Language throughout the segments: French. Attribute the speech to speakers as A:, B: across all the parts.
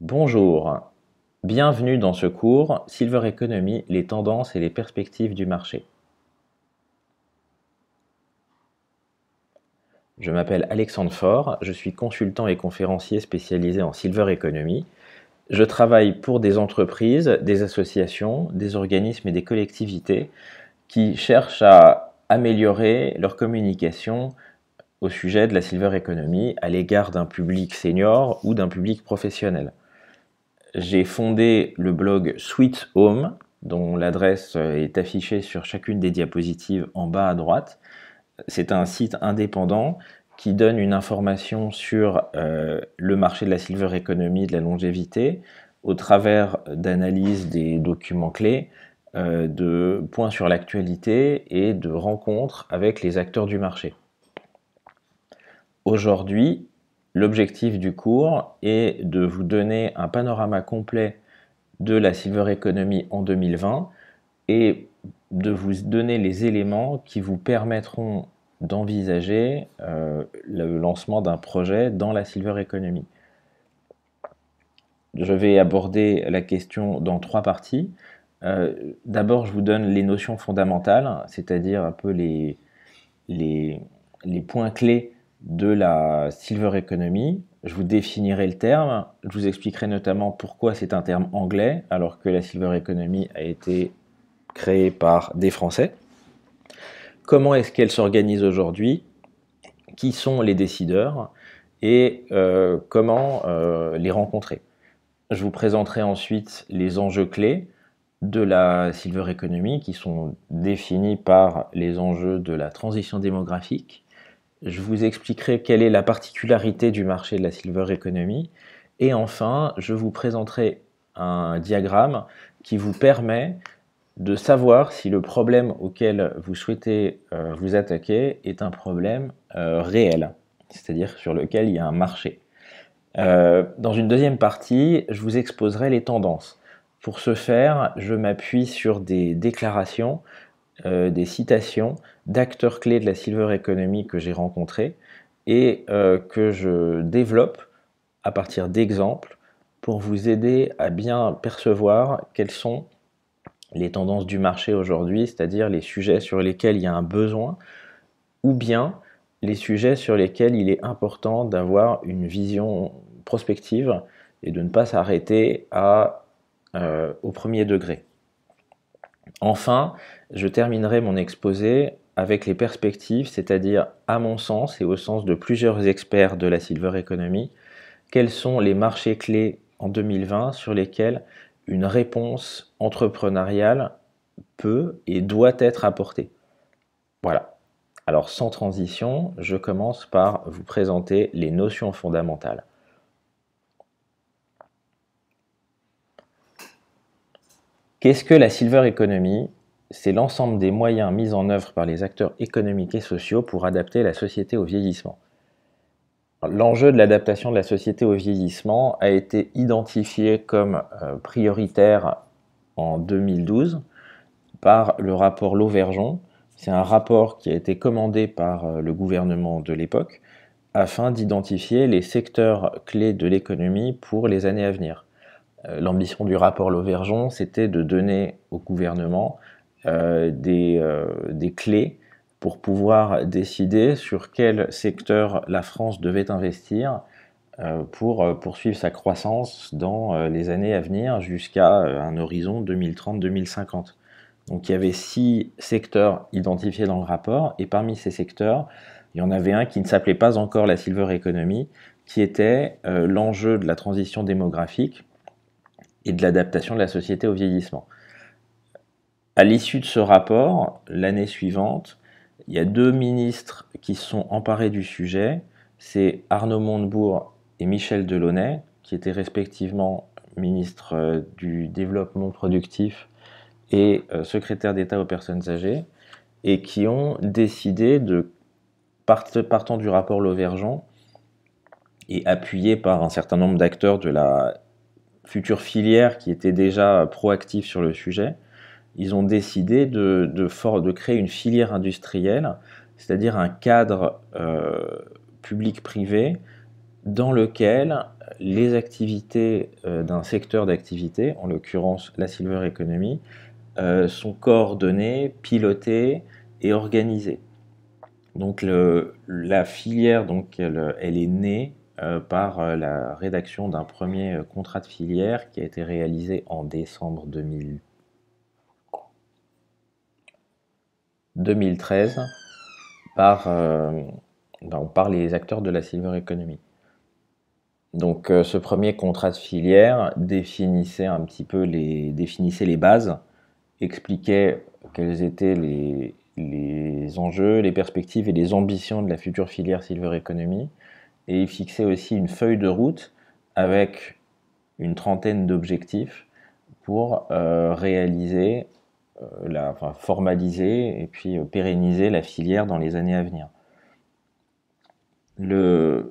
A: Bonjour, bienvenue dans ce cours Silver Economy, les tendances et les perspectives du marché. Je m'appelle Alexandre Faure, je suis consultant et conférencier spécialisé en Silver Economy. Je travaille pour des entreprises, des associations, des organismes et des collectivités qui cherchent à améliorer leur communication au sujet de la Silver Economy à l'égard d'un public senior ou d'un public professionnel j'ai fondé le blog Sweet Home, dont l'adresse euh, est affichée sur chacune des diapositives en bas à droite. C'est un site indépendant qui donne une information sur euh, le marché de la silver economy, de la longévité, au travers d'analyses des documents clés, euh, de points sur l'actualité et de rencontres avec les acteurs du marché. Aujourd'hui, L'objectif du cours est de vous donner un panorama complet de la silver economy en 2020 et de vous donner les éléments qui vous permettront d'envisager euh, le lancement d'un projet dans la silver economy. Je vais aborder la question dans trois parties. Euh, d'abord, je vous donne les notions fondamentales, c'est-à-dire un peu les, les points clés de la silver economy. Je vous définirai le terme, je vous expliquerai notamment pourquoi c'est un terme anglais alors que la silver economy a été créée par des Français. Comment est-ce qu'elle s'organise aujourd'hui Qui sont les décideurs Et euh, comment euh, les rencontrer Je vous présenterai ensuite les enjeux clés de la silver economy qui sont définis par les enjeux de la transition démographique, je vous expliquerai quelle est la particularité du marché de la silver economy. Et enfin, je vous présenterai un diagramme qui vous permet de savoir si le problème auquel vous souhaitez euh, vous attaquer est un problème euh, réel, c'est-à-dire sur lequel il y a un marché. Euh, dans une deuxième partie, je vous exposerai les tendances. Pour ce faire, je m'appuie sur des déclarations, des citations d'acteurs clés de la silver economy que j'ai rencontrés et euh, que je développe à partir d'exemples pour vous aider à bien percevoir quelles sont les tendances du marché aujourd'hui, c'est-à-dire les sujets sur lesquels il y a un besoin, ou bien les sujets sur lesquels il est important d'avoir une vision prospective et de ne pas s'arrêter euh, au premier degré. Enfin, je terminerai mon exposé avec les perspectives, c'est-à-dire à mon sens et au sens de plusieurs experts de la silver economy, quels sont les marchés clés en 2020 sur lesquels une réponse entrepreneuriale peut et doit être apportée. Voilà. Alors sans transition, je commence par vous présenter les notions fondamentales. Qu'est-ce que la silver economy c'est l'ensemble des moyens mis en œuvre par les acteurs économiques et sociaux pour adapter la société au vieillissement. L'enjeu de l'adaptation de la société au vieillissement a été identifié comme euh, prioritaire en 2012 par le rapport Lauvergeon. C'est un rapport qui a été commandé par euh, le gouvernement de l'époque afin d'identifier les secteurs clés de l'économie pour les années à venir. Euh, l'ambition du rapport Lauvergeon, c'était de donner au gouvernement euh, euh, des, clés pour pouvoir décider sur quel secteur la France devait investir euh, pour poursuivre sa croissance dans les années à venir jusqu'à un horizon 2030-2050. Donc il y avait six secteurs identifiés dans le rapport, et parmi ces secteurs, il y en avait un qui ne s'appelait pas encore la silver economy, qui était l'enjeu de la transition démographique et de l'adaptation de la société au vieillissement. À l'issue de ce rapport, l'année suivante, il y a deux ministres qui sont emparés du sujet. C'est Arnaud Mondebourg et Michel Delaunay, qui étaient respectivement ministres euh, du développement productif et euh, secrétaire d'État aux personnes âgées, et qui ont décidé de partant du rapport Lauvergeon et appuyé par un certain nombre d'acteurs de la future filière qui étaient déjà proactifs sur le sujet, ils ont décidé de, créer une filière industrielle, c'est-à-dire un cadre euh, public-privé dans lequel les activités euh, d'un secteur d'activité, en l'occurrence la silver economy, euh, sont coordonnées, pilotées et organisées. Donc la filière, donc, elle, est née par la rédaction d'un premier contrat de filière qui a été réalisé en décembre 2008. 2013 euh, ben, par, les acteurs de la silver economy. Donc euh, ce premier contrat de filière définissait un petit peu les, définissait les bases, expliquait quels étaient les, les enjeux, les perspectives et les ambitions de la future filière silver economy, et fixait aussi une feuille de route avec une trentaine d'objectifs pour euh, réaliser euh, la, formaliser et puis euh, pérenniser la filière dans les années à venir. Le,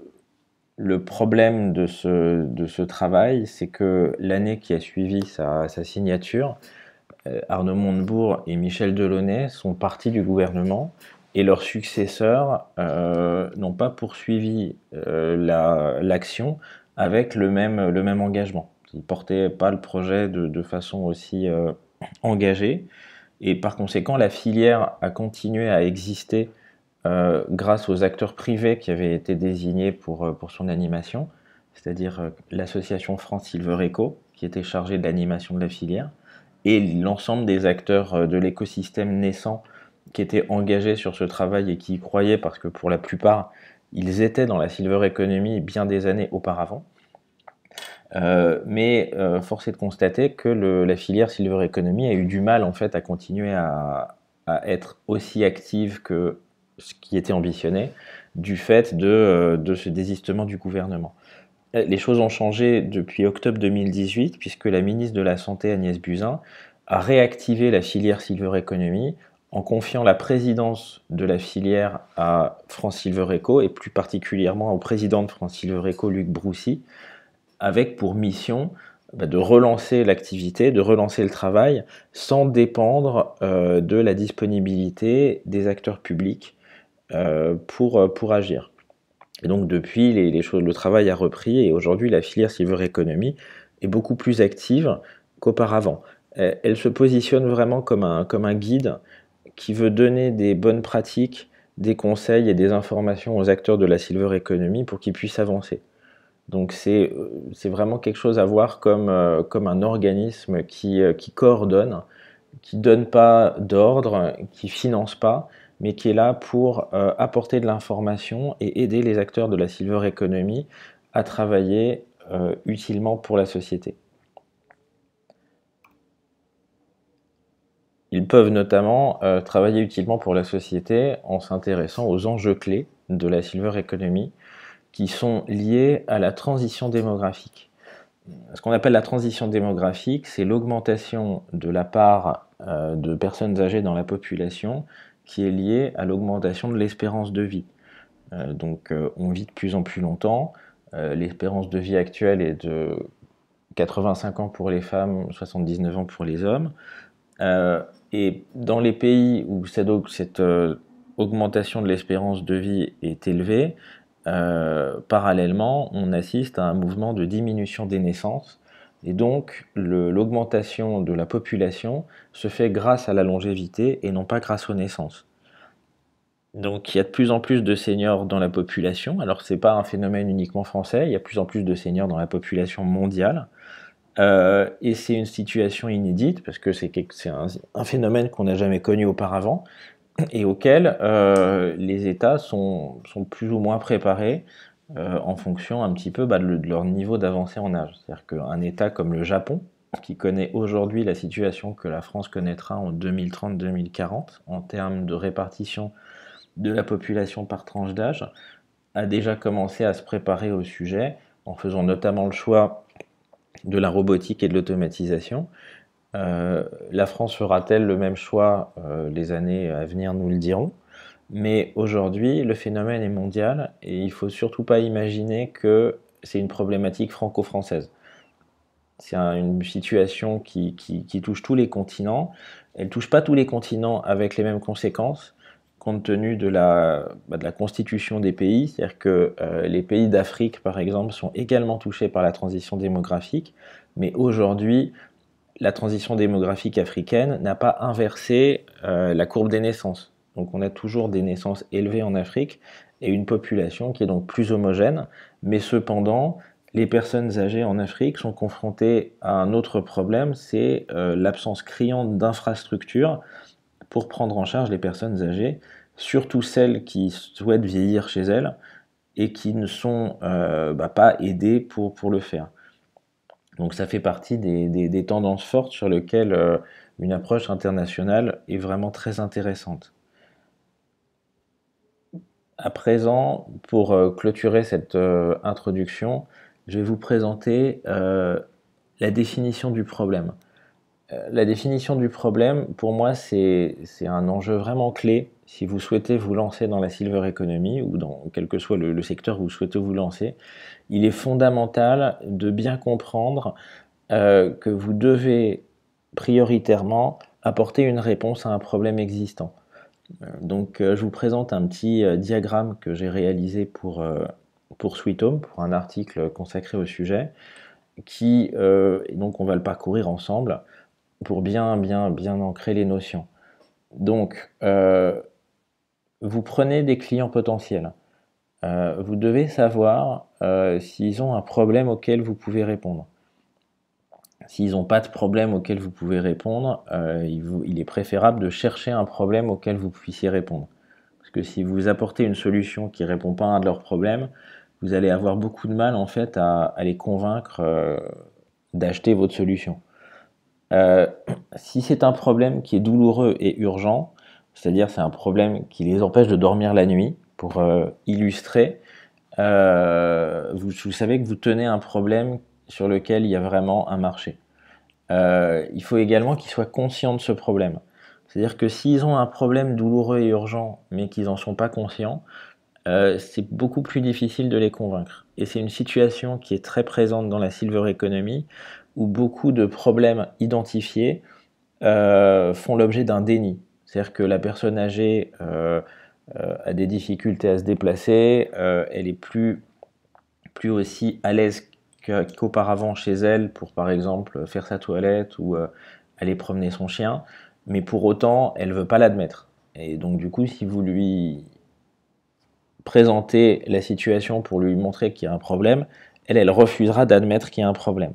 A: problème de ce, travail, c'est que l'année qui a suivi sa, signature, euh, Arnaud Montebourg et Michel Delaunay sont partis du gouvernement et leurs successeurs n'ont pas poursuivi l'action avec le même, engagement. Ils ne portaient pas le projet de, façon aussi Engagés Et par conséquent, la filière a continué à exister euh, grâce aux acteurs privés qui avaient été désignés pour, euh, pour son animation, c'est-à-dire euh, l'association France Silver Eco, qui était chargée de l'animation de la filière, et l'ensemble des acteurs de l'écosystème naissant qui étaient engagés sur ce travail et qui y croyaient, parce que pour la plupart, ils étaient dans la silver economy bien des années auparavant. Euh, mais forcé euh, force est de constater que la filière Silver Economy a eu du mal en fait à continuer à, être aussi active que ce qui était ambitionné du fait de, euh, de, ce désistement du gouvernement. Les choses ont changé depuis octobre 2018 puisque la ministre de la Santé Agnès Buzyn a réactivé la filière Silver Economy en confiant la présidence de la filière à France Silver Eco et plus particulièrement au président de France Silver Eco, Luc Broussy, avec pour mission bah, de relancer l'activité, de relancer le travail, sans dépendre euh, de la disponibilité des acteurs publics euh, pour, euh, pour agir. Et donc depuis, les, choses, le travail a repris et aujourd'hui, la filière Silver Economy est beaucoup plus active qu'auparavant. Elle, se positionne vraiment comme un, comme un guide qui veut donner des bonnes pratiques, des conseils et des informations aux acteurs de la Silver Economy pour qu'ils puissent avancer. Donc euh, c'est vraiment quelque chose à voir comme, euh, un organisme qui, euh, coordonne, qui ne donne pas d'ordre, qui ne finance pas, mais qui est là pour apporter de l'information et aider les acteurs de la silver economy à travailler utilement pour la société. Ils peuvent notamment travailler utilement pour la société en s'intéressant aux enjeux clés de la silver economy, qui sont liées à la transition démographique. Ce qu'on appelle la transition démographique, c'est l'augmentation de la part euh, de personnes âgées dans la population qui est liée à l'augmentation de l'espérance de vie. Euh, donc euh, on vit de plus en plus longtemps, l'espérance de vie actuelle est de 85 ans pour les femmes, 79 ans pour les hommes. et dans les pays où cette augmentation de l'espérance de vie est élevée, euh, parallèlement, on assiste à un mouvement de diminution des naissances. Et donc, l'augmentation de la population se fait grâce à la longévité et non pas grâce aux naissances. Donc, il y a de plus en plus de seniors dans la population. Alors, ce n'est pas un phénomène uniquement français, il y a de plus en plus de seniors dans la population mondiale. Euh, et c'est une situation inédite parce que c'est un, phénomène qu'on n'a jamais connu auparavant et auxquels euh, les États sont, plus ou moins préparés euh, en fonction un petit peu bah, de, de, leur niveau d'avancée en âge. C'est-à-dire qu'un État comme le Japon, qui connaît aujourd'hui la situation que la France connaîtra en 2030-2040 en termes de répartition de la population par tranche d'âge, a déjà commencé à se préparer au sujet en faisant notamment le choix de la robotique et de l'automatisation, euh, la France fera-t-elle le même choix euh, Les années à venir nous le dirons. Mais aujourd'hui, le phénomène est mondial et il faut surtout pas imaginer que c'est une problématique franco-française. C'est une situation qui, touche tous les continents. Elle ne touche pas tous les continents avec les mêmes conséquences compte tenu de la, bah, constitution des pays, c'est-à-dire que euh, les pays d'Afrique, par exemple, sont également touchés par la transition démographique, mais aujourd'hui, la transition démographique africaine n'a pas inversé euh, la courbe des naissances. Donc on a toujours des naissances élevées en Afrique et une population qui est donc plus homogène, mais cependant les personnes âgées en Afrique sont confrontées à un autre problème, c'est euh, l'absence criante d'infrastructures pour prendre en charge les personnes âgées, surtout celles qui souhaitent vieillir chez elles et qui ne sont euh, bah, pas aidées pour le faire. Donc ça fait partie des, tendances fortes sur lesquelles euh, une approche internationale est vraiment très intéressante. À présent, pour euh, clôturer cette euh, introduction, je vais vous présenter la définition du problème. Euh, la définition du problème, pour moi, c'est un enjeu vraiment clé. Si vous souhaitez vous lancer dans la silver economy ou dans quel que soit le, secteur où vous souhaitez vous lancer, il est fondamental de bien comprendre euh, que vous devez prioritairement apporter une réponse à un problème existant. Euh, donc, je vous présente un petit diagramme que j'ai réalisé pour, pour Sweet Home, pour un article consacré au sujet, qui, donc on va le parcourir ensemble pour bien, bien, bien ancrer les notions. Donc, euh, vous prenez des clients potentiels. Euh, vous devez savoir euh, s'ils ont un problème auquel vous pouvez répondre. S'ils n'ont pas de problème auquel vous pouvez répondre, il, est préférable de chercher un problème auquel vous puissiez répondre. Parce que si vous apportez une solution qui ne répond pas à un de leurs problèmes, vous allez avoir beaucoup de mal en fait à les convaincre d'acheter votre solution. Euh, si c'est un problème qui est douloureux et urgent, c'est-à-dire c'est un problème qui les empêche de dormir la nuit, pour euh, illustrer, euh, vous, savez que vous tenez un problème sur lequel il y a vraiment un marché. il faut également qu'ils soient conscients de ce problème. C'est-à-dire que s'ils ont un problème douloureux et urgent, mais qu'ils n'en sont pas conscients, c'est beaucoup plus difficile de les convaincre. Et c'est une situation qui est très présente dans la silver economy, où beaucoup de problèmes identifiés euh, font l'objet d'un déni. C'est-à-dire que la personne âgée euh, euh, a des difficultés à se déplacer, elle est plus, plus aussi à l'aise qu'auparavant chez elle pour par exemple faire sa toilette ou aller promener son chien, mais pour autant elle ne veut pas l'admettre. Et donc du coup si vous lui présentez la situation pour lui montrer qu'il y a un problème, elle refusera d'admettre qu'il y a un problème.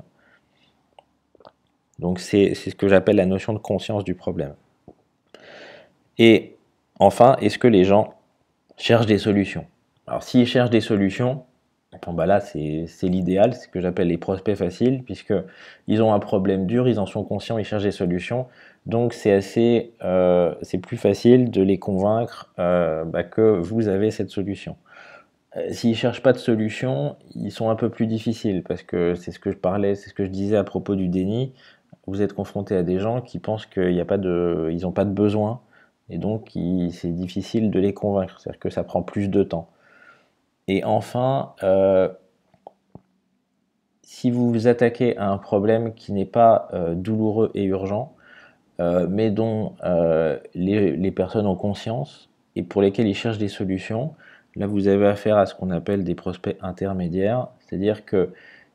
A: Donc c'est ce que j'appelle la notion de conscience du problème. Et enfin, est-ce que les gens cherchent des solutions Alors s'ils cherchent des solutions, bah là c'est l'idéal, c'est ce que j'appelle les prospects faciles, puisqu'ils ont un problème dur, ils en sont conscients, ils cherchent des solutions. Donc c'est assez, euh, c'est plus facile de les convaincre euh, bah, que vous avez cette solution. S'ils euh, S'ils cherchent pas de solution, ils sont un peu plus difficiles parce que c'est ce que je parlais, c'est ce que je disais à propos du déni vous êtes confronté à des gens qui pensent qu'ils n'ont pas, de, pas de besoin et donc c'est difficile de les convaincre, c'est-à-dire que ça prend plus de temps. Et enfin, euh, si vous vous attaquez à un problème qui n'est pas euh, douloureux et urgent, euh, mais dont les, les, personnes ont conscience et pour lesquelles ils cherchent des solutions, là vous avez affaire à ce qu'on appelle des prospects intermédiaires, c'est-à-dire que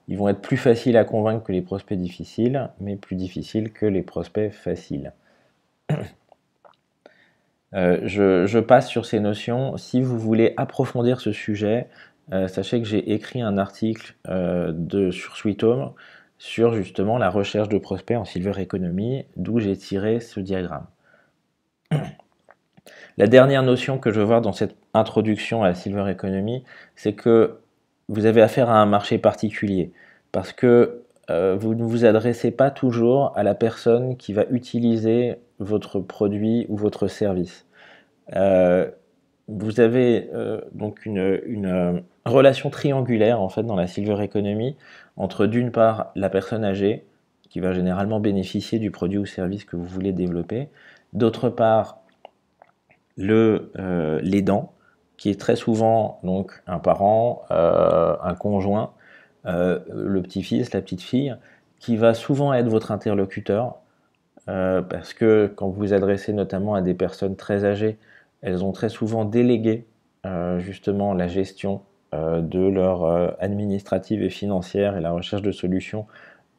A: ils vont être plus faciles à convaincre que les prospects difficiles, mais plus difficiles que les prospects faciles. Euh, je, passe sur ces notions. Si vous voulez approfondir ce sujet, euh, sachez que j'ai écrit un article euh, sur Sweet Home sur justement la recherche de prospects en silver economy, d'où j'ai tiré ce diagramme. La dernière notion que je vois dans cette introduction à la silver economy, c'est que vous avez affaire à un marché particulier parce que euh, vous ne vous adressez pas toujours à la personne qui va utiliser votre produit ou votre service. Euh, vous avez euh, donc une, relation triangulaire en fait dans la silver economy entre d'une part la personne âgée qui va généralement bénéficier du produit ou service que vous voulez développer, d'autre part le l'aidant qui est très souvent donc un parent, euh, un conjoint, euh, le petit-fils, la petite-fille, qui va souvent être votre interlocuteur, euh, parce que quand vous vous adressez notamment à des personnes très âgées, elles ont très souvent délégué justement la gestion de leur administrative et financière et la recherche de solutions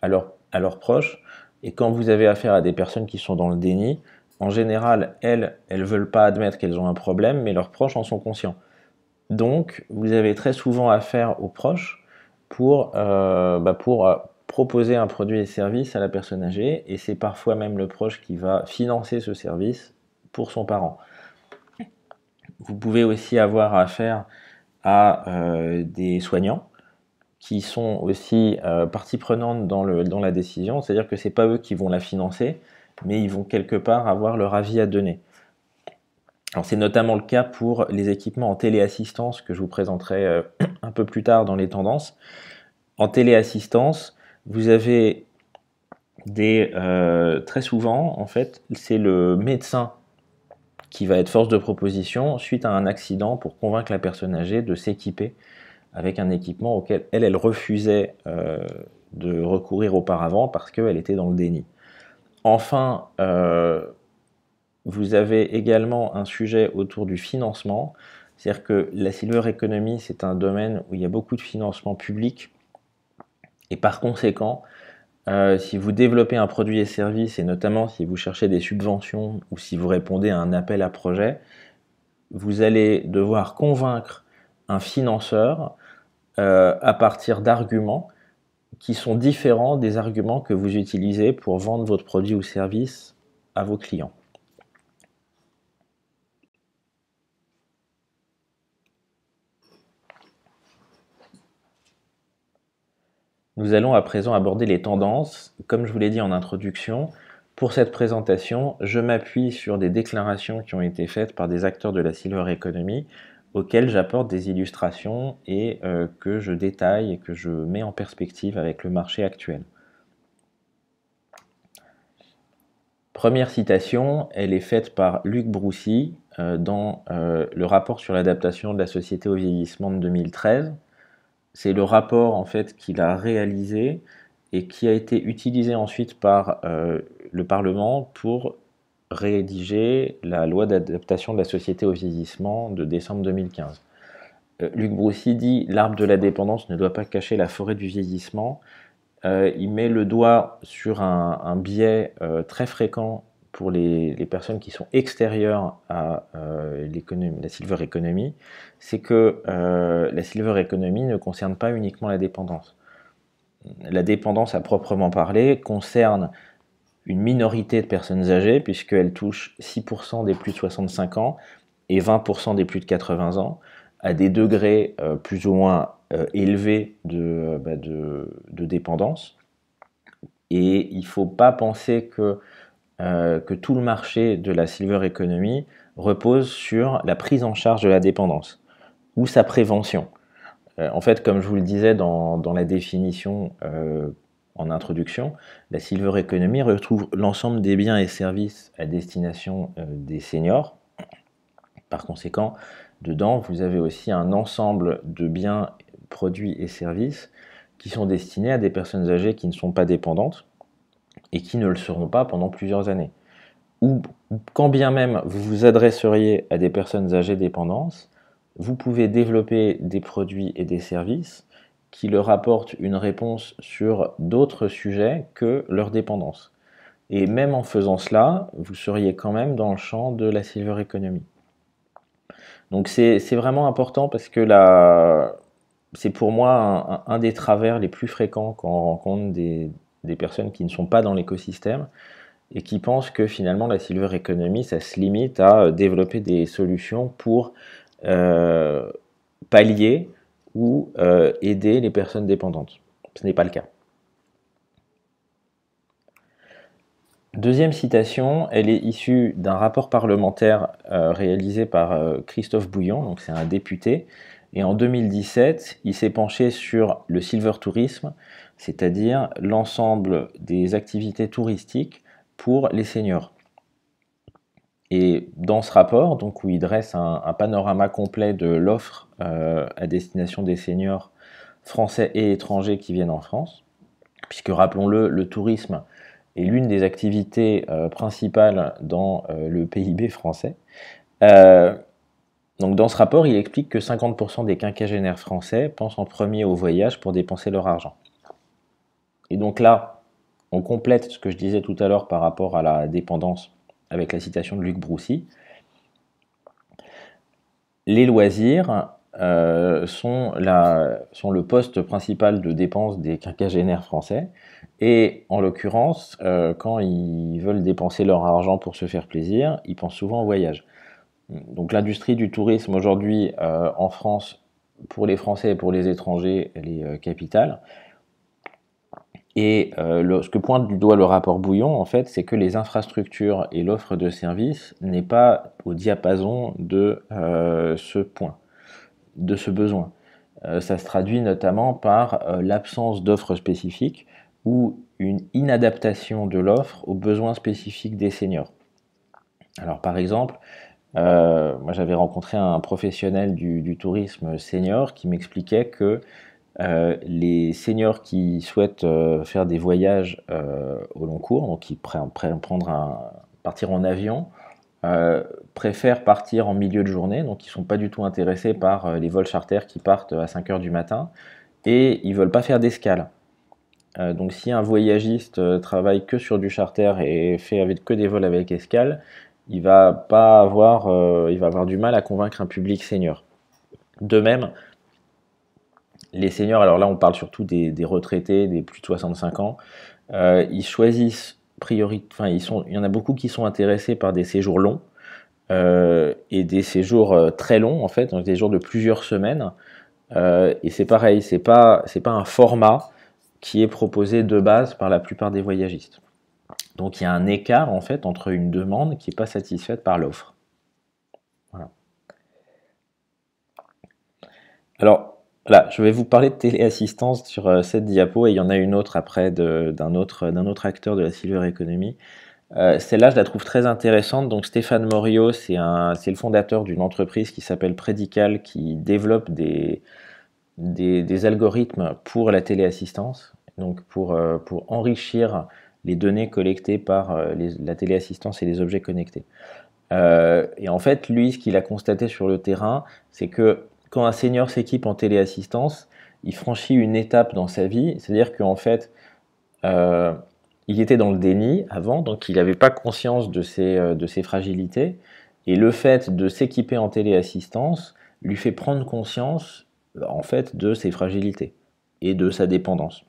A: à, à leurs proches. Et quand vous avez affaire à des personnes qui sont dans le déni, en général, elles, elles veulent pas admettre qu'elles ont un problème, mais leurs proches en sont conscients. Donc, vous avez très souvent affaire aux proches pour, euh, bah, euh, proposer un produit et service à la personne âgée, et c'est parfois même le proche qui va financer ce service pour son parent. Vous pouvez aussi avoir affaire à euh, des soignants qui sont aussi partie prenante dans, dans la décision, c'est-à-dire que ce n'est pas eux qui vont la financer, mais ils vont quelque part avoir leur avis à donner. c'est notamment le cas pour les équipements en téléassistance que je vous présenterai euh, un peu plus tard dans les tendances. En téléassistance, vous avez des euh, très souvent en fait c'est le médecin qui va être force de proposition suite à un accident pour convaincre la personne âgée de s'équiper avec un équipement auquel elle, elle refusait euh, de recourir auparavant parce qu'elle était dans le déni. Enfin, euh, vous avez également un sujet autour du financement. C'est-à-dire que la silver economy, c'est un domaine où il y a beaucoup de financement public. Et par conséquent, euh, si vous développez un produit et service, et notamment si vous cherchez des subventions ou si vous répondez à un appel à projet, vous allez devoir convaincre un financeur euh, à partir d'arguments qui sont différents des arguments que vous utilisez pour vendre votre produit ou service à vos clients. Nous allons à présent aborder les tendances. Comme je vous l'ai dit en introduction, pour cette présentation, je m'appuie sur des déclarations qui ont été faites par des acteurs de la silver economy auxquels j'apporte des illustrations et euh, que je détaille et que je mets en perspective avec le marché actuel. Première citation, elle est faite par Luc Broussy euh, dans euh, le rapport sur l'adaptation de la société au vieillissement de 2013. C'est le rapport en fait qu'il a réalisé et qui a été utilisé ensuite par le Parlement pour rédiger la loi d'adaptation de la société au vieillissement de décembre 2015. Euh, Luc Broussy dit l'arbre de la dépendance ne doit pas cacher la forêt du vieillissement. Euh, il met le doigt sur un, biais euh, très fréquent pour les, les, personnes qui sont extérieures à la silver economy, c'est que la silver economy ne concerne pas uniquement la dépendance. La dépendance à proprement parler concerne une minorité de personnes âgées, puisqu'elles touche 6% des plus de 65 ans et 20% des plus de 80 ans, à des degrés euh, plus ou moins euh, élevés euh, bah, de, dépendance. Et il ne faut pas penser que, tout le marché de la silver economy repose sur la prise en charge de la dépendance ou sa prévention. en fait, comme je vous le disais dans la définition en introduction, la Silver Economy retrouve l'ensemble des biens et services à destination euh, des seniors. Par conséquent, dedans, vous avez aussi un ensemble de biens, produits et services qui sont destinés à des personnes âgées qui ne sont pas dépendantes et qui ne le seront pas pendant plusieurs années. Ou quand bien même vous vous adresseriez à des personnes âgées dépendantes, vous pouvez développer des produits et des services qui leur apporte une réponse sur d'autres sujets que leur dépendance. Et même en faisant cela, vous seriez quand même dans le champ de la silver economy. Donc c'est vraiment important parce que la, c'est pour moi un, des travers les plus fréquents quand on rencontre des, des personnes qui ne sont pas dans l'écosystème et qui pensent que finalement la silver economy, ça se limite à développer des solutions pour euh, pallier ou euh, aider les personnes dépendantes. Ce n'est pas le cas. Deuxième citation, elle est issue d'un rapport parlementaire euh, réalisé par euh, Christophe Bouillon, donc c'est un député, et en 2017, il s'est penché sur le silver tourisme, c'est-à-dire l'ensemble des activités touristiques pour les seniors. Et dans ce rapport, donc, où il dresse un, panorama complet de l'offre euh, à destination des seniors français et étrangers qui viennent en France, puisque rappelons-le, le tourisme est l'une des activités euh, principales dans euh, le PIB français. donc dans ce rapport, il explique que 50% des quinquagénaires français pensent en premier au voyage pour dépenser leur argent. Et donc là, on complète ce que je disais tout à l'heure par rapport à la dépendance avec la citation de Luc Broussy, les loisirs euh, sont, le poste principal de dépense des quinquagénaires français. Et en l'occurrence, euh, quand ils veulent dépenser leur argent pour se faire plaisir, ils pensent souvent au voyage. Donc l'industrie du tourisme aujourd'hui euh, en France, pour les Français et pour les étrangers, elle est capitale. Et euh, ce que pointe du doigt le rapport Bouillon, en fait, c'est que les infrastructures et l'offre de services n'est pas au diapason de euh, ce point, de ce besoin. Euh, ça se traduit notamment par l'absence d'offres spécifiques ou une inadaptation de l'offre aux besoins spécifiques des seniors. Alors par exemple, moi j'avais rencontré un professionnel du tourisme senior qui m'expliquait que euh, les seniors qui souhaitent euh, faire des voyages euh, au long cours, donc qui préfèrent partir en avion, préfèrent partir en milieu de journée, donc ils ne sont pas du tout intéressés par les vols charters qui partent à 5 heures du matin, et ils ne veulent pas faire d'escale. donc si un voyagiste travaille que sur du charter et fait avec, que des vols avec escale, il va, avoir, il va avoir du mal à convaincre un public senior. De même, les seniors, alors là on parle surtout des, retraités, des plus de 65 ans, euh, ils choisissent priorité, enfin ils il y en a beaucoup qui sont intéressés par des séjours longs euh, et des séjours euh, très longs en fait, donc des jours de plusieurs semaines. et c'est pareil, c'est pas c'est pas un format qui est proposé de base par la plupart des voyagistes. Donc il y a un écart en fait entre une demande qui n'est pas satisfaite par l'offre. Voilà. Alors je vais vous parler de téléassistance sur euh, cette diapo et il y en a une autre après d'un autre, autre, acteur de la silver economy. Euh, celle-là, je la trouve très intéressante. Donc Stéphane Morio, c'est le fondateur d'une entreprise qui s'appelle Predical qui développe des, des, algorithmes pour la téléassistance, donc pour, euh, pour enrichir les données collectées par la téléassistance et les objets connectés. et en fait, lui, ce qu'il a constaté sur le terrain, c'est que quand un senior s'équipe en téléassistance, il franchit une étape dans sa vie, c'est-à-dire qu'en fait, euh, il était dans le déni avant, donc il n'avait pas conscience de ses, euh, de ses fragilités, et le fait de s'équiper en téléassistance lui fait prendre conscience euh, en fait de ses fragilités et de sa dépendance.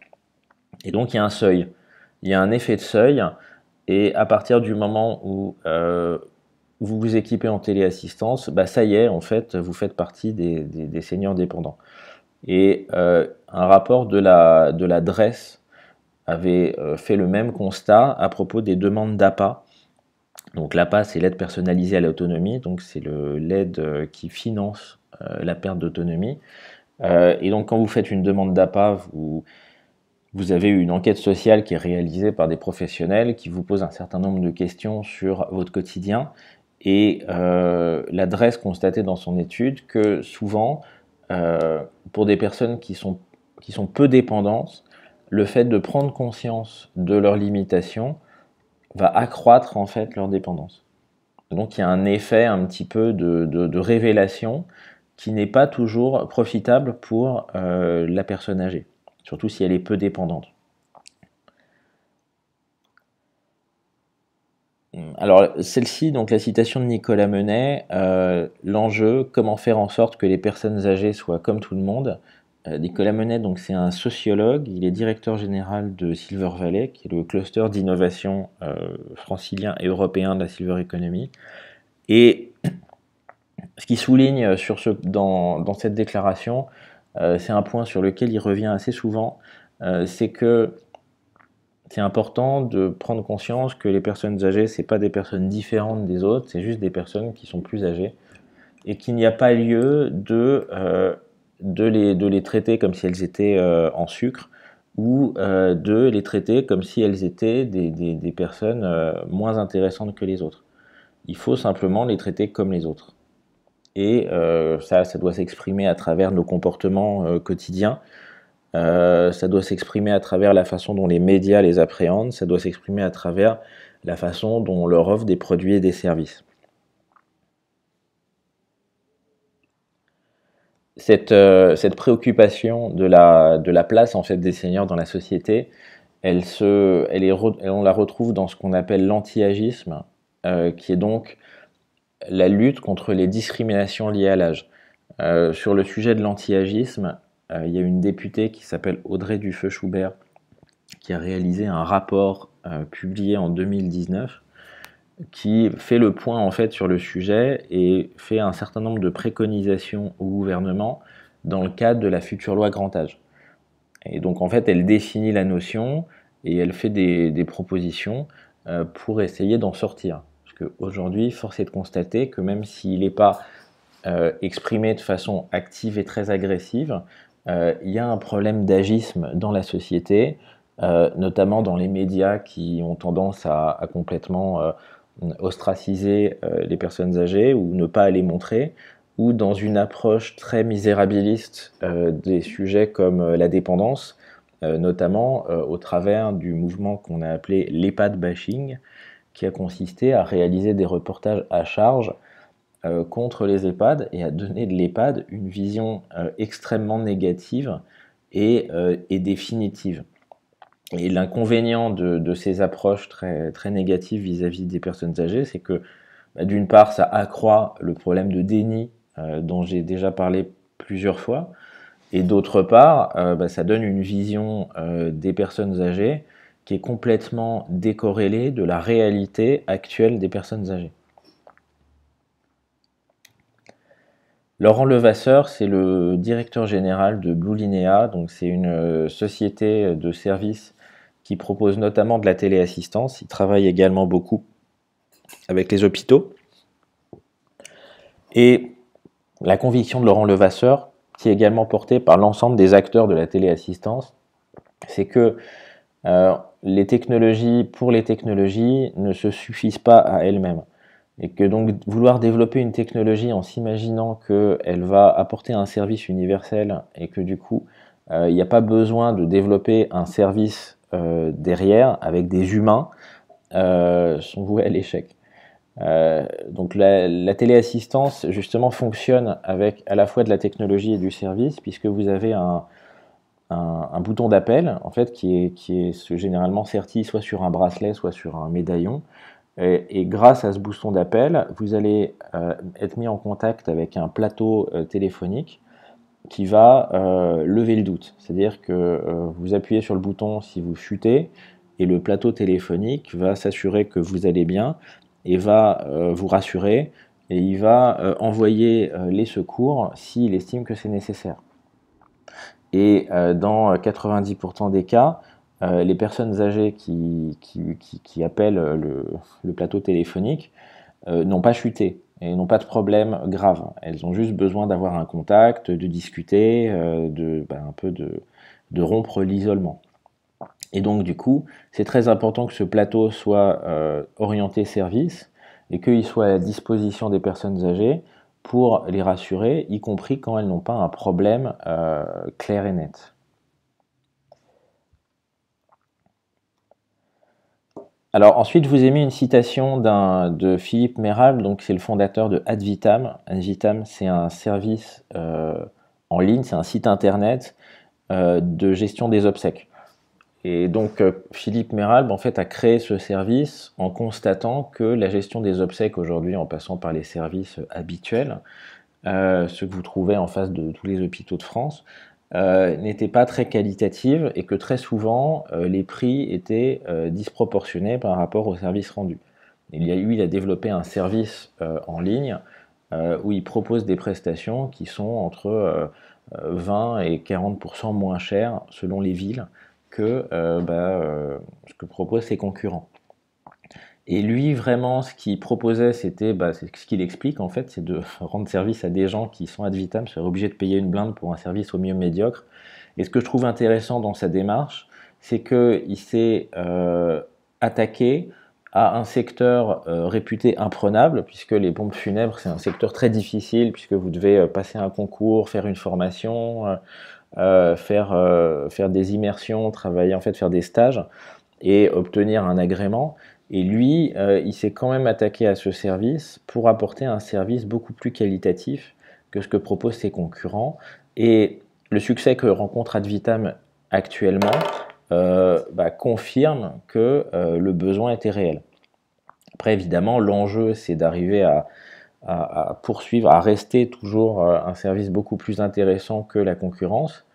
A: Et donc il y a un seuil, il y a un effet de seuil, et à partir du moment où vous vous équipez en téléassistance, bah ça y est, en fait, vous faites partie des, des, seniors dépendants. Et euh, un rapport de la, de avait euh, fait le même constat à propos des demandes d'APA. Donc l'APA, c'est l'aide personnalisée à l'autonomie, donc c'est l'aide euh, qui finance la perte d'autonomie. et donc quand vous faites une demande d'APA, vous, vous avez une enquête sociale qui est réalisée par des professionnels qui vous posent un certain nombre de questions sur votre quotidien et euh, l'adresse constatée dans son étude que souvent, euh, pour des personnes qui sont, qui sont peu dépendantes, le fait de prendre conscience de leurs limitations va accroître en fait leur dépendance. Donc il y a un effet un petit peu de, de, révélation qui n'est pas toujours profitable pour euh, la personne âgée, surtout si elle est peu dépendante. Mm. Alors celle-ci, donc la citation de Nicolas Menet, euh, l'enjeu, comment faire en sorte que les personnes âgées soient comme tout le monde. Euh, Nicolas Menet, donc c'est un sociologue, il est directeur général de Silver Valley, qui est le cluster d'innovation euh, francilien et européen de la Silver Economy. Et ce qu'il souligne sur ce, dans, dans cette déclaration, c'est un point sur lequel il revient assez souvent, c'est que c'est important de prendre conscience que les personnes âgées, ce pas des personnes différentes des autres, c'est juste des personnes qui sont plus âgées et qu'il n'y a pas lieu de, euh, de, les, de, les, traiter comme si elles étaient euh, en sucre ou euh, de les traiter comme si elles étaient des, des, des personnes moins intéressantes que les autres. Il faut simplement les traiter comme les autres. Et ça, ça doit s'exprimer à travers nos comportements quotidiens, euh, ça doit s'exprimer à travers la façon dont les médias les appréhendent, ça doit s'exprimer à travers la façon dont on leur offre des produits et des services. Cette, euh, préoccupation de la, place en fait des seniors dans la société, elle se, on la retrouve dans ce qu'on appelle lanti âgisme euh, qui est donc la lutte contre les discriminations liées à l'âge. sur le sujet de lanti âgisme euh, il y a une députée qui s'appelle Audrey Dufeu-Schubert qui a réalisé un rapport euh, publié en 2019 qui fait le point en fait sur le sujet et fait un certain nombre de préconisations au gouvernement dans le cadre de la future loi grand âge. Et donc en fait elle définit la notion et elle fait des, propositions euh, pour essayer d'en sortir. Parce qu'aujourd'hui force est de constater que même s'il n'est pas exprimé de façon active et très agressive, euh, il y a un problème d'agisme dans la société, euh, notamment dans les médias qui ont tendance à, complètement euh, ostraciser les personnes âgées ou ne pas les montrer, ou dans une approche très misérabiliste des sujets comme la dépendance, notamment au travers du mouvement qu'on a appelé l'EHPAD bashing, qui a consisté à réaliser des reportages à charge euh, contre les EHPAD et à donner de l'EHPAD une vision euh, extrêmement négative euh, et, définitive. Et l'inconvénient de, ces approches très, très négatives vis-à-vis des personnes âgées, c'est que bah, d'une part, ça accroît le problème de déni dont j'ai déjà parlé plusieurs fois, et d'autre part, bah, ça donne une vision des personnes âgées qui est complètement décorrélée de la réalité actuelle des personnes âgées. Laurent Levasseur, c'est le directeur général de Blue Linea, donc c'est une euh, société de services qui propose notamment de la téléassistance. Il travaille également beaucoup avec les hôpitaux. Et la conviction de Laurent Levasseur, qui est également portée par l'ensemble des acteurs de la téléassistance, c'est que euh, les technologies pour les technologies ne se suffisent pas à elles-mêmes. Et que donc vouloir développer une technologie en s'imaginant qu'elle va apporter un service universel et que du coup, euh, il n'y a pas besoin de développer un service euh, derrière avec des humains, euh, sont voués à l'échec. donc la, téléassistance justement fonctionne avec à la fois de la technologie et du service puisque vous avez un, bouton d'appel en fait qui est, qui est généralement serti soit sur un bracelet soit sur un médaillon euh, et, grâce à ce bouton d'appel, vous allez euh, être mis en contact avec un plateau euh, téléphonique qui va lever le doute. C'est-à-dire que vous appuyez sur le bouton si vous chutez et le plateau téléphonique va s'assurer que vous allez bien et va vous rassurer et il va envoyer les secours s'il estime que c'est nécessaire. Et dans 90% des cas, euh, les personnes âgées qui, appellent euh, le, plateau téléphonique euh, n'ont pas chuté et n'ont pas de problème grave. Elles ont juste besoin d'avoir un contact, de discuter, de, ben, un peu de, de rompre l'isolement. Et donc du coup, c'est très important que ce plateau soit orienté service et qu'il soit à la disposition des personnes âgées pour les rassurer, y compris quand elles n'ont pas un problème clair et net. Alors ensuite, je vous ai mis une citation de Philippe Méral, donc c'est le fondateur de Advitam. Advitam, c'est un service euh, en ligne, c'est un site internet euh, de gestion des obsèques. Et donc euh, Philippe Méralbe en fait a créé ce service en constatant que la gestion des obsèques aujourd'hui, en passant par les services habituels, ceux que vous trouvez en face de tous les hôpitaux de France, euh, n'était pas très qualitative et que très souvent euh, les prix étaient euh, disproportionnés par rapport aux services rendus. Il y a, eu il a développé un service euh, en ligne où il propose des prestations qui sont entre 20 et 40% moins chères selon les villes que bah, ce que proposent ses concurrents. Et lui, vraiment, ce qu'il proposait, c'était, bah, ce qu'il explique en fait, c'est de rendre service à des gens qui sont ad vitam, seraient obligés de payer une blinde pour un service au mieux médiocre. Et ce que je trouve intéressant dans sa démarche, c'est qu'il s'est euh, attaqué à un secteur euh, réputé imprenable, puisque les pompes funèbres, c'est un secteur très difficile, puisque vous devez euh, passer un concours, faire une formation, faire, faire des immersions, travailler, en fait, faire des stages et obtenir un agrément. Et lui, euh, il s'est quand même attaqué à ce service pour apporter un service beaucoup plus qualitatif que ce que proposent ses concurrents. Et le succès que rencontre Advitam actuellement euh, bah, confirme que euh, le besoin était réel. Après, évidemment, l'enjeu, c'est d'arriver à, poursuivre, à rester toujours un service beaucoup plus intéressant que la concurrence.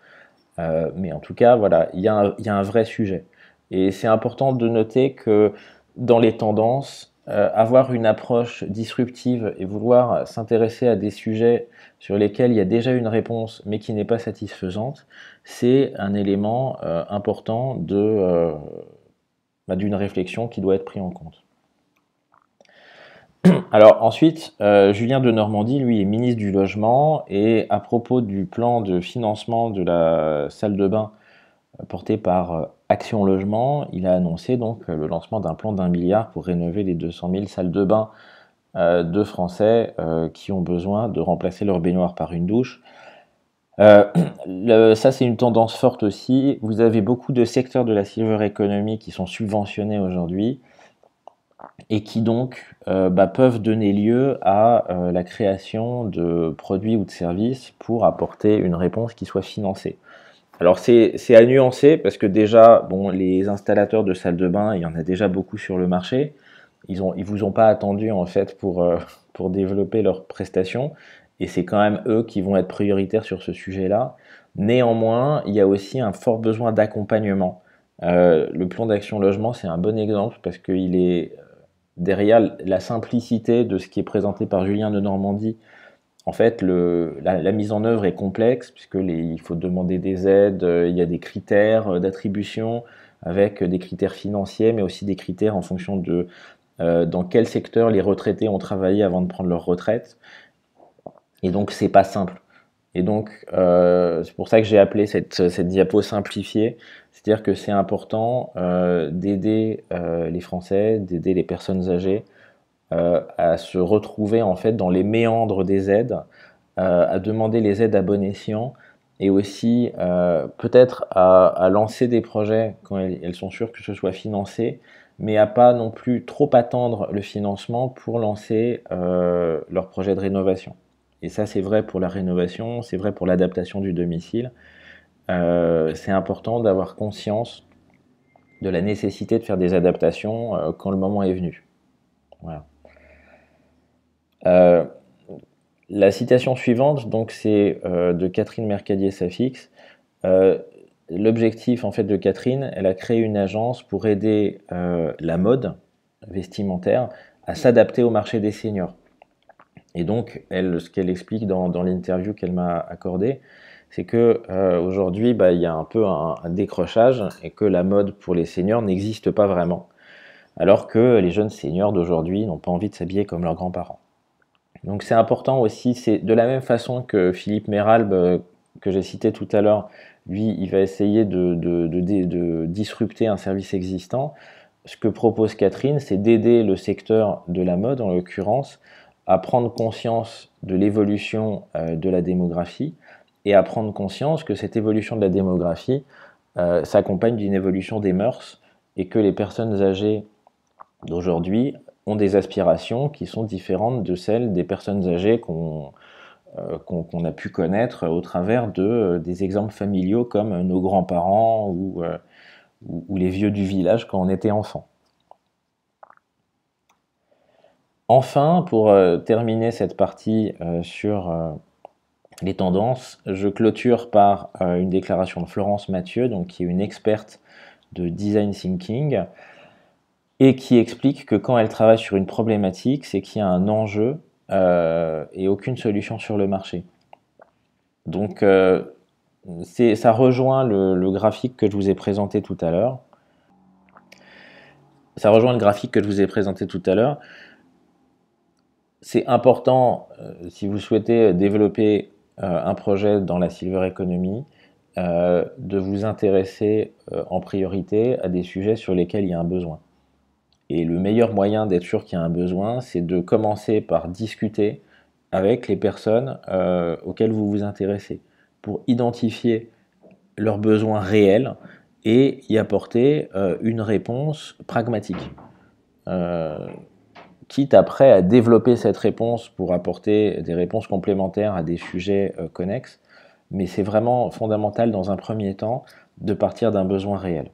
A: mais en tout cas, voilà, il y, a un vrai sujet. Et c'est important de noter que dans les tendances, euh, avoir une approche disruptive et vouloir s'intéresser à des sujets sur lesquels il y a déjà une réponse mais qui n'est pas satisfaisante, c'est un élément euh, important de, euh, bah, d'une réflexion qui doit être pris en compte. Alors ensuite, Julien de Normandie, lui, est ministre du Logement et à propos du plan de financement de la salle de bain porté par Action Logement, il a annoncé donc euh, le lancement d'un plan d'un milliard pour rénover les 200 000 salles de bain euh, de Français euh, qui ont besoin de remplacer leur baignoire par une douche. ça, c'est une tendance forte aussi. Vous avez beaucoup de secteurs de la silver economy qui sont subventionnés aujourd'hui et qui donc bah, peuvent donner lieu à la création de produits ou de services pour apporter une réponse qui soit financée. Alors c'est à nuancer parce que déjà, bon, les installateurs de salles de bain, il y en a déjà beaucoup sur le marché. Ils ne vous ont pas attendu en fait euh, pour, développer leurs prestations. Et c'est quand même eux qui vont être prioritaires sur ce sujet-là. Néanmoins, il y a aussi un fort besoin d'accompagnement. Euh, le plan d'action logement, c'est un bon exemple parce qu'il est euh, derrière la simplicité de ce qui est présenté par Julien de Normandie en fait, le, la, mise en œuvre est complexe puisque les, il faut demander des aides, euh, il y a des critères euh, d'attribution avec euh, des critères financiers, mais aussi des critères en fonction de dans quel secteur les retraités ont travaillé avant de prendre leur retraite. Et donc, c'est pas simple. Et donc, c'est pour ça que j'ai appelé cette, cette, diapo simplifiée. C'est-à-dire que c'est important d'aider les Français, d'aider les personnes âgées euh, à se retrouver en fait dans les méandres des aides, euh, à demander les aides à bon escient, et aussi euh, peut-être à, lancer des projets quand elles, sont sûres que ce soit financé, mais à pas non plus trop attendre le financement pour lancer euh, leur projet de rénovation. Et ça, c'est vrai pour la rénovation, c'est vrai pour l'adaptation du domicile. c'est important d'avoir conscience de la nécessité de faire des adaptations quand le moment est venu. Voilà. Euh, la citation suivante, donc, c'est euh, de Catherine Mercadier-Safix. Euh, l'objectif, en fait, de Catherine, elle a créé une agence pour aider la mode vestimentaire à s'adapter au marché des seniors. Et donc, elle, ce qu'elle explique dans, l'interview qu'elle m'a accordée, c'est que aujourd'hui, bah, il y a un peu un, décrochage et que la mode pour les seniors n'existe pas vraiment, alors que les jeunes seniors d'aujourd'hui n'ont pas envie de s'habiller comme leurs grands-parents. Donc c'est important aussi, c'est de la même façon que Philippe Méralbe, euh, que j'ai cité tout à l'heure, lui, il va essayer de, disrupter un service existant. Ce que propose Catherine, c'est d'aider le secteur de la mode, en l'occurrence, à prendre conscience de l'évolution euh, de la démographie et à prendre conscience que cette évolution de la démographie euh, s'accompagne d'une évolution des mœurs et que les personnes âgées d'aujourd'hui ont des aspirations qui sont différentes de celles des personnes âgées qu'on euh, a pu connaître au travers de, euh, des exemples familiaux comme euh, nos grands-parents ou, ou, les vieux du village quand on était enfant. Enfin, pour terminer cette partie sur les tendances, je clôture par une déclaration de Florence Mathieu, donc, qui est une experte de design thinking, et qui explique que quand elle travaille sur une problématique, c'est qu'il y a un enjeu euh, et aucune solution sur le marché. Donc euh, ça rejoint le, graphique que je vous ai présenté tout à l'heure. Ça rejoint le graphique que je vous ai présenté tout à l'heure. C'est important, euh, si vous souhaitez développer un projet dans la silver economy, de vous intéresser en priorité à des sujets sur lesquels il y a un besoin. Et le meilleur moyen d'être sûr qu'il y a un besoin, c'est de commencer par discuter avec les personnes euh, auxquelles vous vous intéressez pour identifier leurs besoins réels et y apporter euh, une réponse pragmatique. Euh, quitte après à développer cette réponse pour apporter des réponses complémentaires à des sujets connexes, mais c'est vraiment fondamental dans un premier temps de partir d'un besoin réel.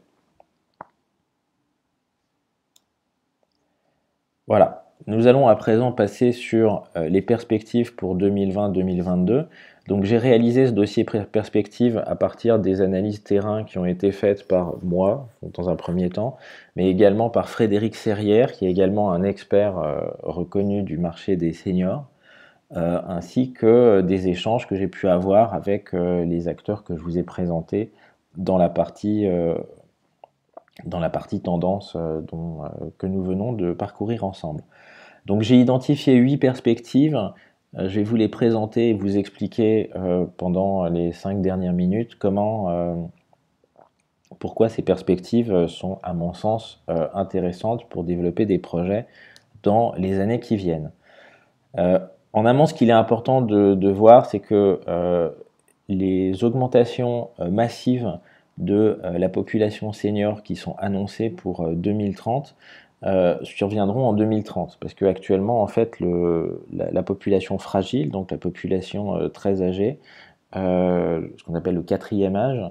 A: Voilà, nous allons à présent passer sur euh, les perspectives pour 2020-2022. Donc j'ai réalisé ce dossier perspective à partir des analyses terrain qui ont été faites par moi dans un premier temps, mais également par Frédéric Serrière, qui est également un expert euh, reconnu du marché des seniors, euh, ainsi que des échanges que j'ai pu avoir avec les acteurs que je vous ai présentés dans la partie dans la partie tendance euh, euh, que nous venons de parcourir ensemble. Donc j'ai identifié huit perspectives. Euh, je vais vous les présenter et vous expliquer pendant les cinq dernières minutes pourquoi ces perspectives sont, à mon sens, intéressantes pour développer des projets dans les années qui viennent. en amont, ce qu'il est important de voir, c'est que les augmentations massives de euh, la population senior qui sont annoncées pour 2030 euh, euh, surviendront en 2030 parce que actuellement en fait la, population fragile donc la population très âgée ce qu'on appelle le quatrième âge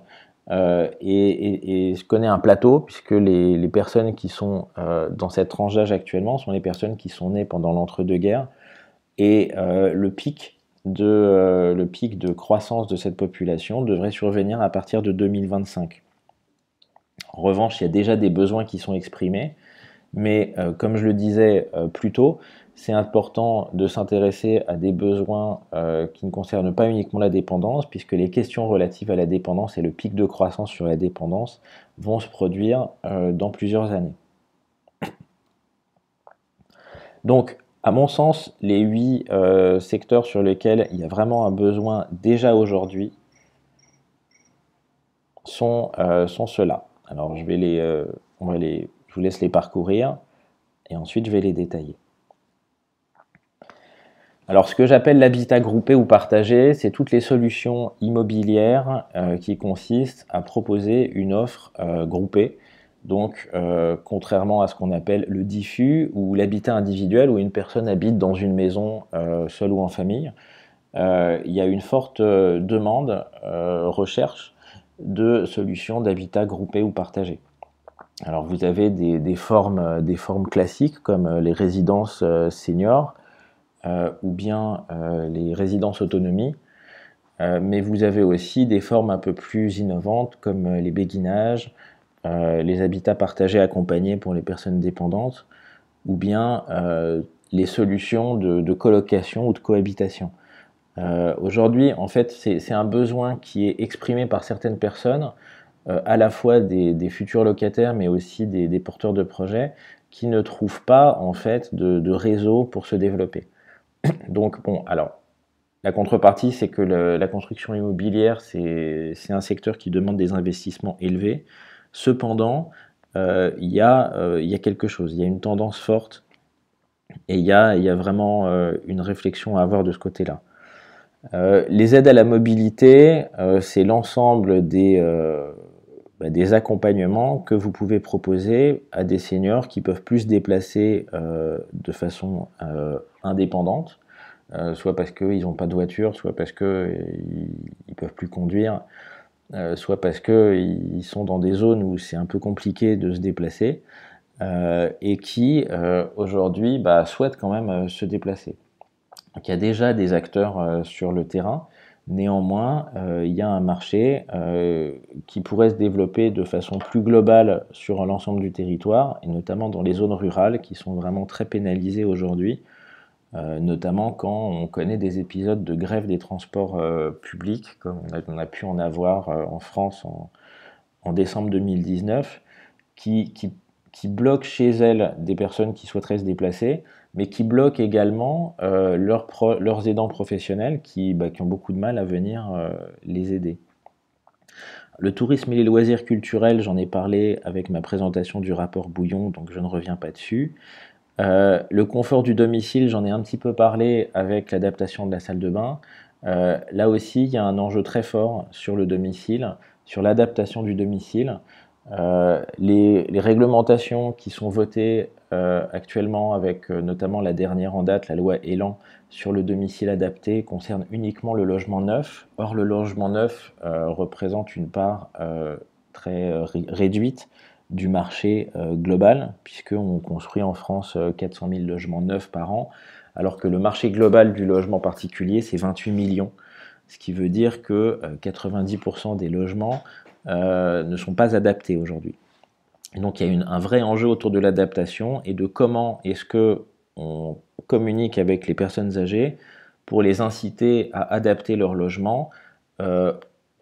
A: et, et, connaît un plateau puisque les, les personnes qui sont dans cette tranche d'âge actuellement sont les personnes qui sont nées pendant l'entre-deux-guerres et le pic de euh, le pic de croissance de cette population devrait survenir à partir de 2025. En revanche, il y a déjà des besoins qui sont exprimés, mais euh, comme je le disais euh, plus tôt, c'est important de s'intéresser à des besoins qui ne concernent pas uniquement la dépendance, puisque les questions relatives à la dépendance et le pic de croissance sur la dépendance vont se produire dans plusieurs années. Donc, à mon sens, les huit euh, secteurs sur lesquels il y a vraiment un besoin déjà aujourd'hui sont, euh, ceux-là. Alors, je, vais les, euh, les, je vous laisse les parcourir et ensuite je vais les détailler. Alors, ce que j'appelle l'habitat groupé ou partagé, c'est toutes les solutions immobilières qui consistent à proposer une offre groupée donc, euh, contrairement à ce qu'on appelle le diffus ou l'habitat individuel, où une personne habite dans une maison euh, seule ou en famille, euh, il y a une forte demande, recherche de solutions d'habitat groupé ou partagé. Alors, vous avez des, formes, classiques comme les résidences seniors ou bien les résidences autonomies, mais vous avez aussi des formes un peu plus innovantes comme les béguinages, euh, les habitats partagés accompagnés pour les personnes dépendantes, ou bien euh, les solutions de, colocation ou de cohabitation. Euh, aujourd'hui, en fait, c'est un besoin qui est exprimé par certaines personnes, à la fois des, futurs locataires, mais aussi des, porteurs de projets, qui ne trouvent pas en fait de, de réseau pour se développer. Donc bon, alors la contrepartie, c'est que la construction immobilière, c'est un secteur qui demande des investissements élevés. Cependant, euh, euh, il y, a quelque chose, il y a une tendance forte et il y, a, vraiment euh, une réflexion à avoir de ce côté-là. les aides à la mobilité, c'est l'ensemble des, bah, des, accompagnements que vous pouvez proposer à des seniors qui peuvent plus se déplacer de façon indépendante, soit parce qu'ils n'ont pas de voiture, soit parce qu'ils ne peuvent plus conduire, euh, soit parce qu'ils sont dans des zones où c'est un peu compliqué de se déplacer, euh, et qui euh, aujourd'hui bah, souhaitent quand même se déplacer. il y a déjà des acteurs sur le terrain, néanmoins il y a un marché qui pourrait se développer de façon plus globale sur l'ensemble du territoire, et notamment dans les zones rurales qui sont vraiment très pénalisées aujourd'hui euh, notamment quand on connaît des épisodes de grève des transports euh, publics, comme on a, pu en avoir euh, en France en, décembre 2019, qui, bloquent chez elles des personnes qui souhaiteraient se déplacer, mais qui bloquent également leurs, aidants professionnels qui, bah, qui, ont beaucoup de mal à venir les aider. Le tourisme et les loisirs culturels, j'en ai parlé avec ma présentation du rapport Bouillon, donc je ne reviens pas dessus. Euh, le confort du domicile, j'en ai un petit peu parlé avec l'adaptation de la salle de bain. Euh, là aussi, il y a un enjeu très fort sur le domicile, sur l'adaptation du domicile. Euh, les, les, réglementations qui sont votées actuellement, avec notamment la dernière en date, la loi Elan sur le domicile adapté, concernent uniquement le logement neuf. Or, le logement neuf représente une part très réduite du marché euh, global, puisqu'on construit en France 400 euh, 000 logements neufs par an, alors que le marché global du logement particulier, c'est 28 millions. Ce qui veut dire que 90% euh, des logements ne sont pas adaptés aujourd'hui. Donc il y a un vrai enjeu autour de l'adaptation et de comment est-ce que on communique avec les personnes âgées pour les inciter à adapter leur logement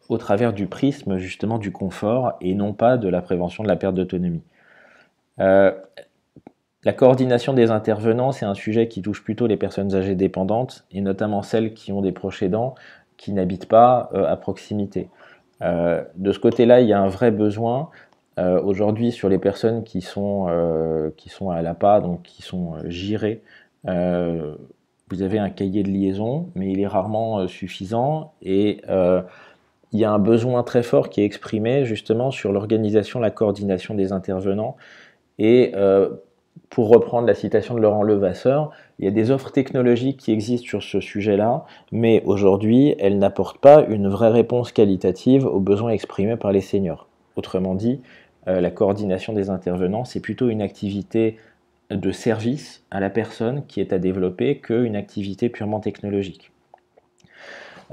A: au travers du prisme justement du confort et non pas de la prévention de la perte d'autonomie. Euh, la coordination des intervenants, c'est un sujet qui touche plutôt les personnes âgées dépendantes et notamment celles qui ont des proches aidants qui n'habitent pas euh, à proximité. Euh, de ce côté-là, il y a un vrai besoin aujourd'hui sur les personnes qui sont, qui sont à l'APA, donc qui sont girées vous avez un cahier de liaison, mais il est rarement suffisant. Et il y a un besoin très fort qui est exprimé justement sur l'organisation, la coordination des intervenants. Et euh, pour reprendre la citation de Laurent Levasseur, il y a des offres technologiques qui existent sur ce sujet-là, mais aujourd'hui, elles n'apportent pas une vraie réponse qualitative aux besoins exprimés par les seniors. Autrement dit, euh, la coordination des intervenants, c'est plutôt une activité de service à la personne qui est à développer qu'une activité purement technologique.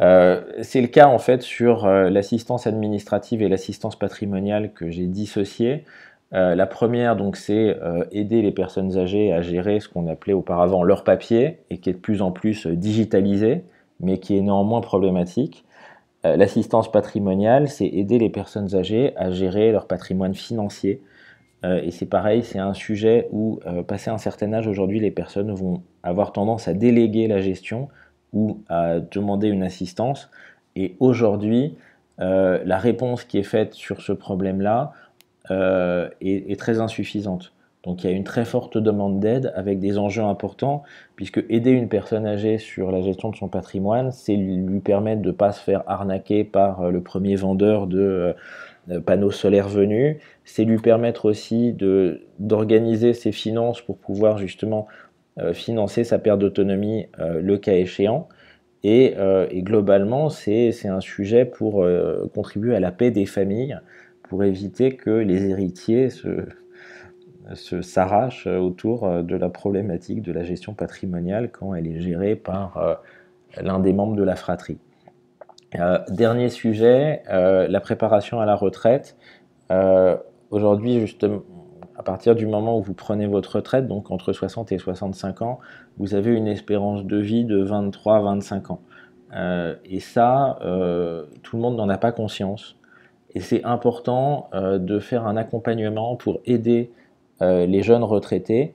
A: Euh, c'est le cas en fait sur euh, l'assistance administrative et l'assistance patrimoniale que j'ai dissociées. Euh, la première, donc, c'est aider les personnes âgées à gérer ce qu'on appelait auparavant leur papier et qui est de plus en plus digitalisé, mais qui est néanmoins problématique. L'assistance patrimoniale, c'est aider les personnes âgées à gérer leur patrimoine financier. et c'est pareil, c'est un sujet où, passé un certain âge aujourd'hui, les personnes vont avoir tendance à déléguer la gestion ou à demander une assistance. Et aujourd'hui, euh, la réponse qui est faite sur ce problème-là euh, est, très insuffisante. Donc il y a une très forte demande d'aide avec des enjeux importants, puisque aider une personne âgée sur la gestion de son patrimoine, c'est lui permettre de ne pas se faire arnaquer par euh, le premier vendeur de panneaux solaires venus, c'est lui permettre aussi d'organiser ses finances pour pouvoir justement euh, financer sa perte d'autonomie euh, le cas échéant. Et, euh, globalement, c'est un sujet pour contribuer à la paix des familles, pour éviter que les héritiers se, s'arrachent autour de la problématique de la gestion patrimoniale quand elle est gérée par l'un des membres de la fratrie. dernier sujet, la préparation à la retraite. Aujourd'hui, justement, à partir du moment où vous prenez votre retraite, donc entre 60 et 65 ans, vous avez une espérance de vie de 23-25 ans. Euh, et ça, euh, tout le monde n'en a pas conscience. Et c'est important euh, de faire un accompagnement pour aider les jeunes retraités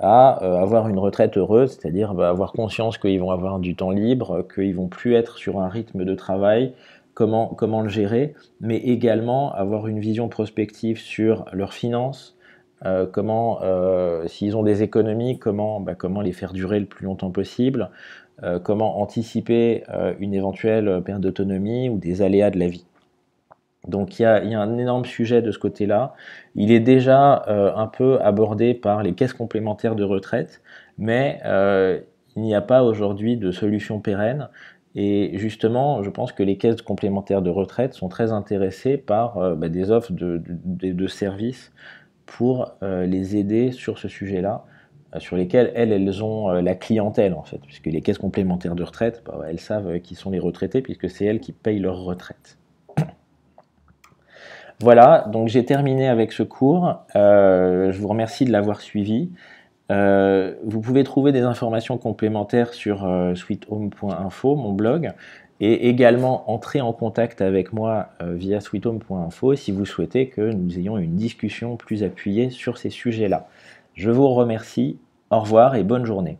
A: à avoir une retraite heureuse, c'est-à-dire bah, avoir conscience qu'ils vont avoir du temps libre, qu'ils vont plus être sur un rythme de travail, comment, comment le gérer, mais également avoir une vision prospective sur leurs finances, euh, comment, euh, s'ils ont des économies, bah, comment, les faire durer le plus longtemps possible, euh, comment anticiper une éventuelle perte d'autonomie ou des aléas de la vie. Donc il y, a, un énorme sujet de ce côté-là. Il est déjà un peu abordé par les caisses complémentaires de retraite, mais il n'y a pas aujourd'hui de solution pérenne. Et justement, je pense que les caisses complémentaires de retraite sont très intéressées par bah, des offres de services pour euh, les aider sur ce sujet-là, euh, sur lesquels elles, elles ont euh, la clientèle en fait, puisque les caisses complémentaires de retraite, bah, elles savent qui sont les retraités, puisque c'est elles qui payent leur retraite. Voilà, donc j'ai terminé avec ce cours. je vous remercie de l'avoir suivi. vous pouvez trouver des informations complémentaires sur sweethome.info, mon blog, et également entrer en contact avec moi euh, via sweethome.info si vous souhaitez que nous ayons une discussion plus appuyée sur ces sujets-là. Je vous remercie, au revoir et bonne journée.